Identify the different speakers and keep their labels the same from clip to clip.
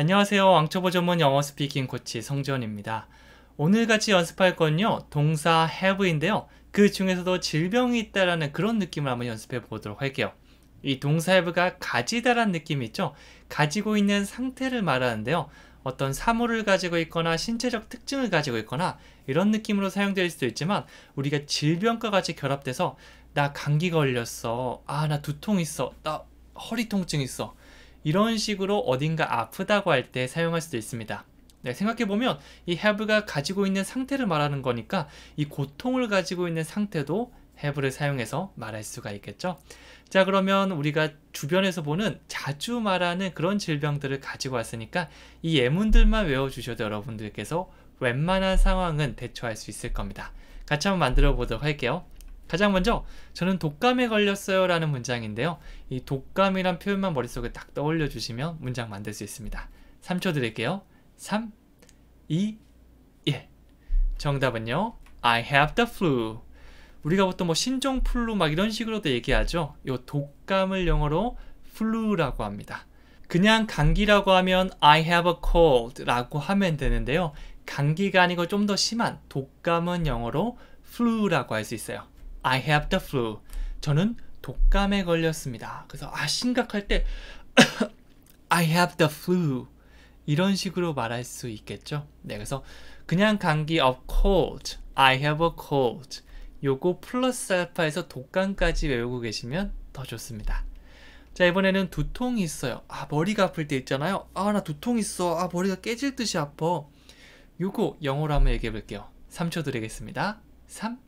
Speaker 1: 안녕하세요. 왕초보 전문 영어 스피킹 코치 성지원입니다. 오늘 같이 연습할 건요. 동사 have인데요. 그 중에서도 질병이 있다라는 그런 느낌을 한번 연습해 보도록 할게요. 이 동사 have가 가지다라는 느낌이 있죠. 가지고 있는 상태를 말하는데요. 어떤 사물을 가지고 있거나 신체적 특징을 가지고 있거나 이런 느낌으로 사용될 수도 있지만 우리가 질병과 같이 결합돼서 나 감기 걸렸어. 아, 나 두통 있어. 나 허리 통증 있어. 이런 식으로 어딘가 아프다고 할 때 사용할 수도 있습니다. 네, 생각해보면 이 have가 가지고 있는 상태를 말하는 거니까 이 고통을 가지고 있는 상태도 have를 사용해서 말할 수가 있겠죠. 자 그러면 우리가 주변에서 보는 자주 말하는 그런 질병들을 가지고 왔으니까 이 예문들만 외워주셔도 여러분들께서 웬만한 상황은 대처할 수 있을 겁니다. 같이 한번 만들어 보도록 할게요. 가장 먼저 저는 독감에 걸렸어요 라는 문장인데요. 이 독감이란 표현만 머릿속에 딱 떠올려 주시면 문장 만들 수 있습니다. 3초 드릴게요. 3, 2, 1 정답은요. I have the flu. 우리가 보통 뭐 신종플루 막 이런 식으로도 얘기하죠. 요 독감을 영어로 flu라고 합니다. 그냥 감기라고 하면 I have a cold 라고 하면 되는데요. 감기가 아니고 좀 더 심한 독감은 영어로 flu라고 할 수 있어요. I have the flu. 저는 독감에 걸렸습니다. 그래서 아 심각할 때 I have the flu. 이런 식으로 말할 수 있겠죠. 네, 그래서 그냥 감기 of cold, I have a cold. 요거 플러스 알파에서 독감까지 외우고 계시면 더 좋습니다. 자, 이번에는 두통이 있어요. 아, 머리가 아플 때 있잖아요. 아, 나 두통 있어. 아, 머리가 깨질 듯이 아파. 요거 영어로 한번 얘기해 볼게요. 3초 드리겠습니다. 3,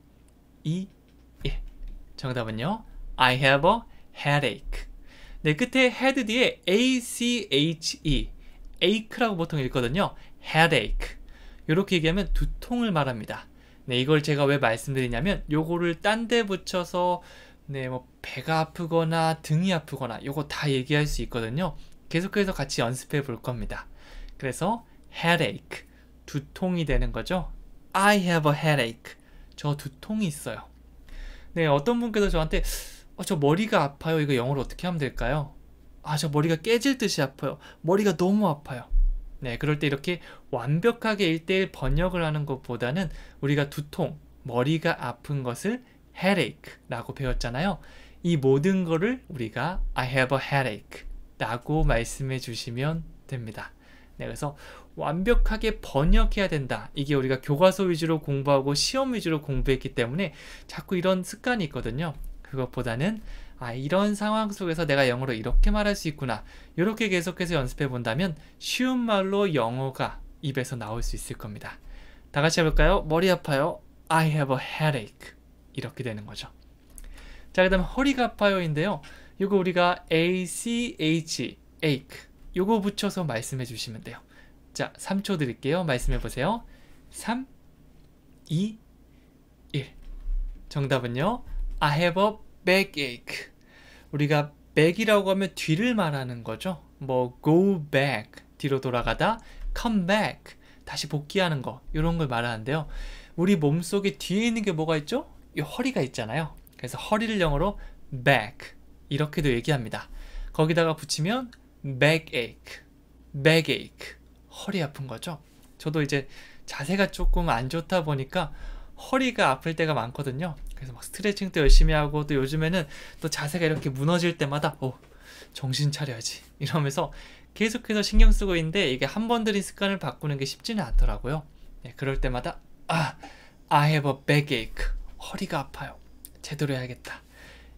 Speaker 1: 2, 1. 정답은요. I have a headache. 네, 끝에 head 뒤에 ache, ache라고 보통 읽거든요. headache. 이렇게 얘기하면 두통을 말합니다. 네, 이걸 제가 왜 말씀드리냐면 요거를 딴 데 붙여서 네, 뭐 배가 아프거나 등이 아프거나 요거 다 얘기할 수 있거든요. 계속해서 같이 연습해 볼 겁니다. 그래서 headache 두통이 되는 거죠. I have a headache. 저 두통이 있어요. 네, 어떤 분께서 저한테 어, 저 머리가 아파요. 이거 영어로 어떻게 하면 될까요? 아, 저 머리가 깨질 듯이 아파요. 머리가 너무 아파요. 네, 그럴 때 이렇게 완벽하게 일대일 번역을 하는 것보다는 우리가 두통, 머리가 아픈 것을 headache라고 배웠잖아요. 이 모든 거를 우리가 I have a headache라고 말씀해 주시면 됩니다. 네, 그래서 완벽하게 번역해야 된다. 이게 우리가 교과서 위주로 공부하고 시험 위주로 공부했기 때문에 자꾸 이런 습관이 있거든요. 그것보다는 아 이런 상황 속에서 내가 영어로 이렇게 말할 수 있구나. 이렇게 계속해서 연습해 본다면 쉬운 말로 영어가 입에서 나올 수 있을 겁니다. 다 같이 해볼까요? 머리 아파요. I have a headache. 이렇게 되는 거죠. 자, 그 다음 허리가 아파요인데요. 이거 우리가 ACH, ache. 요거 붙여서 말씀해 주시면 돼요. 자, 3초 드릴게요. 말씀해 보세요. 3, 2, 1. 정답은요. I have a backache. 우리가 back이라고 하면 뒤를 말하는 거죠. 뭐 go back, 뒤로 돌아가다, come back, 다시 복귀하는 거 이런 걸 말하는데요. 우리 몸속에 뒤에 있는 게 뭐가 있죠? 이 허리가 있잖아요. 그래서 허리를 영어로 back 이렇게도 얘기합니다. 거기다가 붙이면 backache, backache 허리 아픈 거죠. 저도 이제 자세가 조금 안 좋다 보니까 허리가 아플 때가 많거든요. 그래서 막 스트레칭도 열심히 하고 또 요즘에는 또 자세가 이렇게 무너질 때마다 오 어, 정신 차려야지 이러면서 계속해서 신경 쓰고 있는데 이게 한 번 들인 습관을 바꾸는 게 쉽지는 않더라고요. 네, 그럴 때마다 아 I have a backache 허리가 아파요. 제대로 해야겠다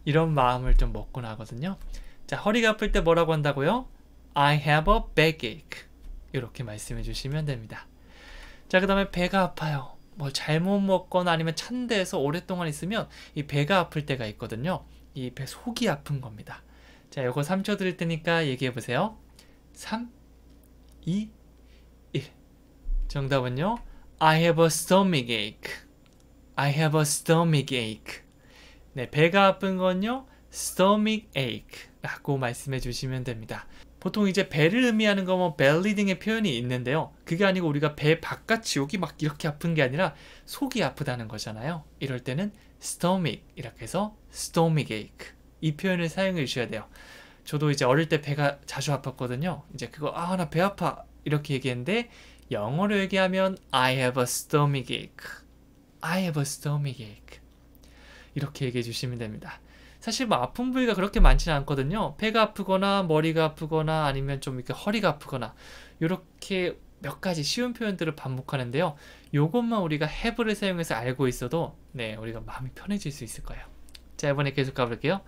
Speaker 1: 이런 마음을 좀먹고나거든요자 허리가 아플 때 뭐라고 한다고요? I have a backache 이렇게 말씀해 주시면 됩니다. 자, 그 다음에 배가 아파요. 뭘 뭐 잘못 먹거나 아니면 찬 데에서 오랫동안 있으면 이 배가 아플 때가 있거든요. 이 배 속이 아픈 겁니다. 자, 이거 3초 드릴 테니까 얘기해 보세요. 3, 2, 1. 정답은요. I have a stomach ache. I have a stomach ache. 네, 배가 아픈 건요. stomach ache라고 말씀해 주시면 됩니다. 보통 이제 배를 의미하는 거면벨리딩의 뭐 표현이 있는데요. 그게 아니고 우리가 배 바깥 이 여기 막 이렇게 아픈 게 아니라 속이 아프다는 거잖아요. 이럴 때는 stomach 이렇게 해서 stomach ache 이 표현을 사용해 주셔야 돼요. 저도 이제 어릴 때 배가 자주 아팠거든요. 이제 그거 아 나 배 아파 이렇게 얘기했는데 영어로 얘기하면 I have a stomach ache. I have a stomach ache. 이렇게 얘기해 주시면 됩니다. 사실 뭐 아픈 부위가 그렇게 많지는 않거든요. 배가 아프거나 머리가 아프거나 아니면 좀 이렇게 허리가 아프거나 이렇게 몇 가지 쉬운 표현들을 반복하는데요. 이것만 우리가 h 브를 사용해서 알고 있어도 네 우리가 마음이 편해질 수 있을 거예요. 자 이번에 계속 가볼게요.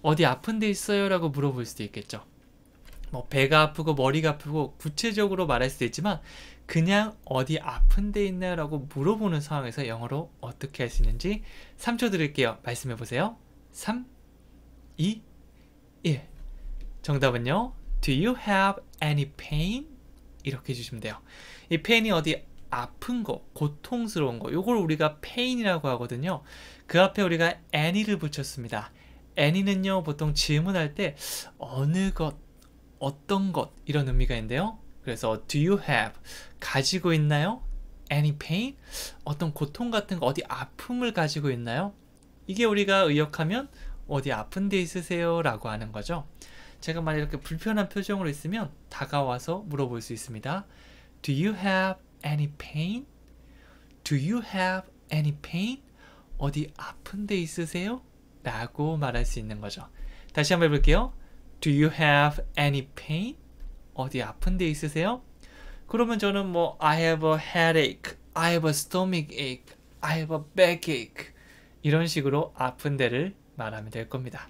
Speaker 1: 어디 아픈 데 있어요? 라고 물어볼 수도 있겠죠. 뭐 배가 아프고 머리가 아프고 구체적으로 말할 수도 있지만 그냥 어디 아픈 데 있나요? 라고 물어보는 상황에서 영어로 어떻게 할 수 있는지 3초 드릴게요. 말씀해 보세요. 3, 2, 1. 정답은요. Do you have any pain? 이렇게 해주시면 돼요. 이 pain이 어디 아픈 거, 고통스러운 거, 이걸 우리가 pain이라고 하거든요. 그 앞에 우리가 any를 붙였습니다. any는요, 보통 질문할 때 어느 것, 어떤 것 이런 의미가 있는데요. 그래서 do you have, 가지고 있나요? any pain? 어떤 고통 같은 거, 어디 아픔을 가지고 있나요? 이게 우리가 의역하면 어디 아픈 데 있으세요? 라고 하는 거죠. 제가 만약 이렇게 불편한 표정으로 있으면 다가와서 물어볼 수 있습니다. Do you have any pain? Do you have any pain? 어디 아픈 데 있으세요? 라고 말할 수 있는 거죠. 다시 한번 해볼게요. Do you have any pain? 어디 아픈 데 있으세요? 그러면 저는 뭐 I have a headache, I have a stomach ache, I have a backache 이런 식으로 아픈 데를 말하면 될 겁니다.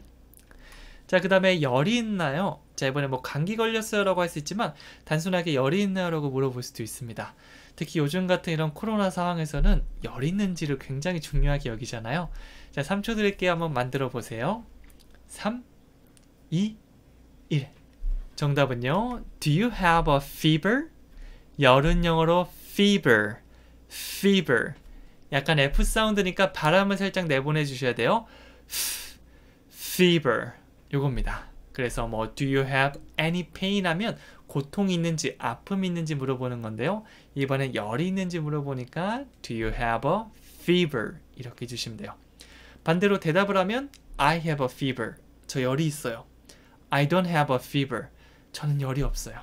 Speaker 1: 자, 그 다음에 열이 있나요? 자, 이번에 뭐 감기 걸렸어요 라고 할 수 있지만 단순하게 열이 있나요 라고 물어볼 수도 있습니다. 특히 요즘 같은 이런 코로나 상황에서는 열 있는지를 굉장히 중요하게 여기잖아요. 자, 3초 드릴게요. 한번 만들어 보세요. 3, 2, 1. 정답은요. Do you have a fever? 열은 영어로 fever, fever. 약간 F 사운드니까 바람을 살짝 내보내 주셔야 돼요. fever 요겁니다. 그래서 뭐 do you have any pain 하면 고통 있는지 아픔 있는지 물어보는 건데요. 이번에 열이 있는지 물어보니까 do you have a fever 이렇게 주시면 돼요. 반대로 대답을 하면 I have a fever. 저 열이 있어요. I don't have a fever. 저는 열이 없어요.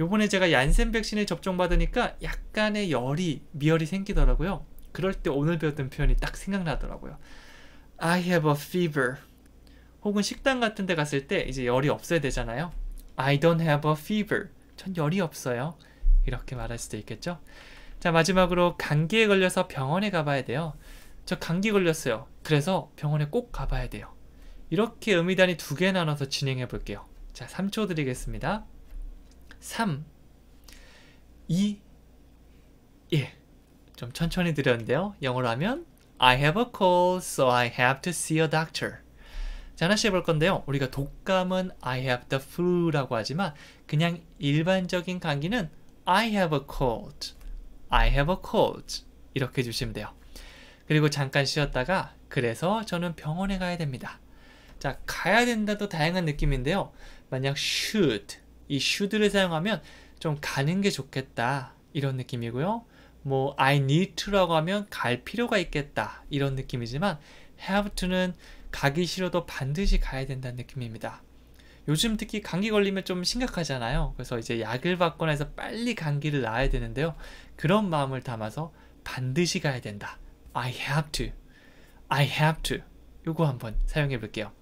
Speaker 1: 요번에 제가 얀센 백신을 접종받으니까 약간의 열이, 미열이 생기더라고요. 그럴 때 오늘 배웠던 표현이 딱 생각나더라고요. I have a fever. 혹은 식당 같은 데 갔을 때 이제 열이 없어야 되잖아요. I don't have a fever. 전 열이 없어요. 이렇게 말할 수도 있겠죠. 자, 마지막으로 감기에 걸려서 병원에 가봐야 돼요. 저 감기 걸렸어요. 그래서 병원에 꼭 가봐야 돼요. 이렇게 의미단이 두개 나눠서 진행해 볼게요. 자, 3초 드리겠습니다. 3, 2, 1. 좀 천천히 드렸는데요. 영어로 하면 I have a cold, so I have to see a doctor. 자, 하나씩 해볼 건데요. 우리가 독감은 I have the flu라고 하지만 그냥 일반적인 감기는 I have a cold, I have a cold 이렇게 해주시면 돼요. 그리고 잠깐 쉬었다가 그래서 저는 병원에 가야 됩니다. 자, 가야 된다도 다양한 느낌인데요. 만약 should, 이 should를 사용하면 좀 가는 게 좋겠다 이런 느낌이고요. 뭐 I need to라고 하면 갈 필요가 있겠다 이런 느낌이지만 have to는 가기 싫어도 반드시 가야 된다는 느낌입니다. 요즘 특히 감기 걸리면 좀 심각하잖아요. 그래서 이제 약을 받거나 해서 빨리 감기를 나아야 되는데요. 그런 마음을 담아서 반드시 가야 된다. I have to. I have to. 요거 한번 사용해 볼게요.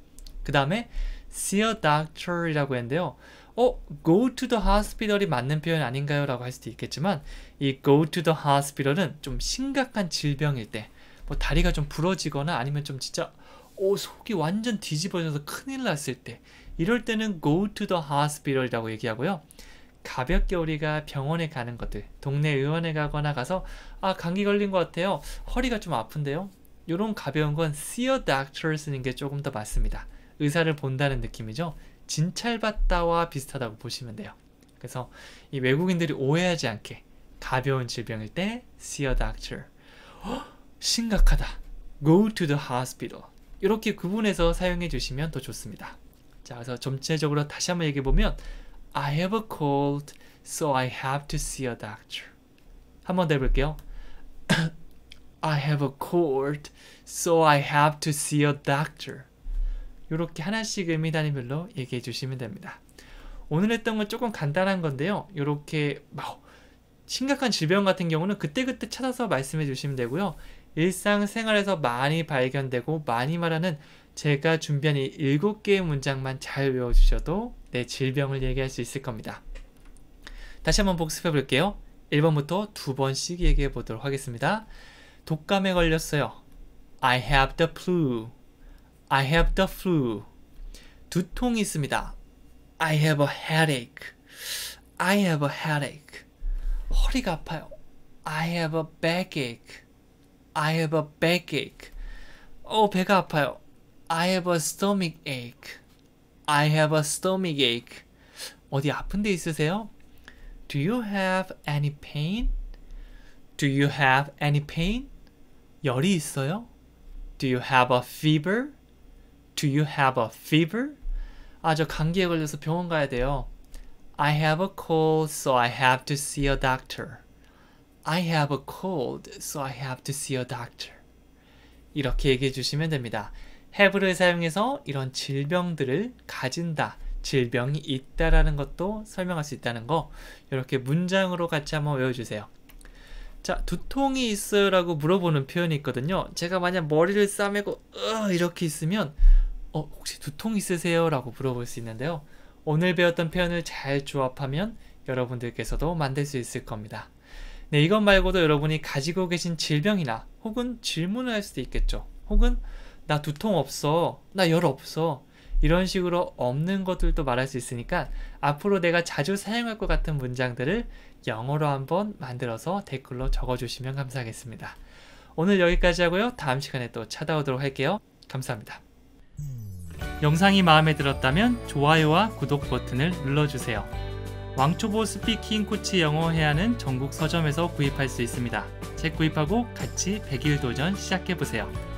Speaker 1: 그 다음에 see a doctor이라고 했는데요. 어, go to the hospital이 맞는 표현 아닌가요? 라고 할 수도 있겠지만 이 go to the hospital은 좀 심각한 질병일 때 뭐 다리가 좀 부러지거나 아니면 좀 진짜 오, 어, 속이 완전 뒤집어져서 큰일 났을 때 이럴 때는 go to the hospital이라고 얘기하고요. 가볍게 우리가 병원에 가는 것들 동네 의원에 가거나 가서 아 감기 걸린 것 같아요 허리가 좀 아픈데요 이런 가벼운 건 see a doctor 쓰는 게 조금 더 맞습니다 의사를 본다는 느낌이죠 진찰받다와 비슷하다고 보시면 돼요. 그래서 이 외국인들이 오해하지 않게 가벼운 질병일 때 see a doctor. 허, 어? 심각하다. go to the hospital. 이렇게 구분해서 사용해 주시면 더 좋습니다. 자, 그래서 전체적으로 다시 한번 얘기해 보면 I have a cold, so I have to see a doctor. 한번더 해볼게요. I have a cold, so I have to see a doctor. 이렇게 하나씩 의미 단위별로 얘기해 주시면 됩니다. 오늘 했던 건 조금 간단한 건데요. 이렇게 심각한 질병 같은 경우는 그때그때 찾아서 말씀해 주시면 되고요. 일상생활에서 많이 발견되고 많이 말하는 제가 준비한 이 7개의 문장만 잘 외워주셔도 내 질병을 얘기할 수 있을 겁니다. 다시 한번 복습해 볼게요. 1번부터 두 번씩 얘기해 보도록 하겠습니다. 독감에 걸렸어요. I have the flu. I have the flu. 두통이 있습니다. I have a headache. I have a headache. 허리가 아파요. I have a backache. I have a backache. 어, 배가 아파요. I have a stomach ache. I have a stomach ache. 어디 아픈 데 있으세요? Do you have any pain? Do you have any pain? 열이 있어요? Do you have a fever? Do you have a fever? 아, 저 감기에 걸려서 병원 가야 돼요. I have a cold, so I have to see a doctor. I have a cold, so I have to see a doctor. 이렇게 얘기해 주시면 됩니다. have를 사용해서 이런 질병들을 가진다, 질병이 있다라는 것도 설명할 수 있다는 거 이렇게 문장으로 같이 한번 외워주세요. 자, 두통이 있어요라고 물어보는 표현이 있거든요. 제가 만약 머리를 싸매고 으, 이렇게 있으면 어, 혹시 두통 있으세요? 라고 물어볼 수 있는데요. 오늘 배웠던 표현을 잘 조합하면 여러분들께서도 만들 수 있을 겁니다. 네, 이것 말고도 여러분이 가지고 계신 질병이나 혹은 질문을 할 수도 있겠죠. 혹은 나 두통 없어, 나 열 없어 이런 식으로 없는 것들도 말할 수 있으니까 앞으로 내가 자주 사용할 것 같은 문장들을 영어로 한번 만들어서 댓글로 적어주시면 감사하겠습니다. 오늘 여기까지 하고요. 다음 시간에 또 찾아오도록 할게요. 감사합니다. 영상이 마음에 들었다면 좋아요와 구독 버튼을 눌러주세요. 왕초보 스피킹 코치 영어 해안은 전국 서점에서 구입할 수 있습니다. 책 구입하고 같이 100일 도전 시작해보세요.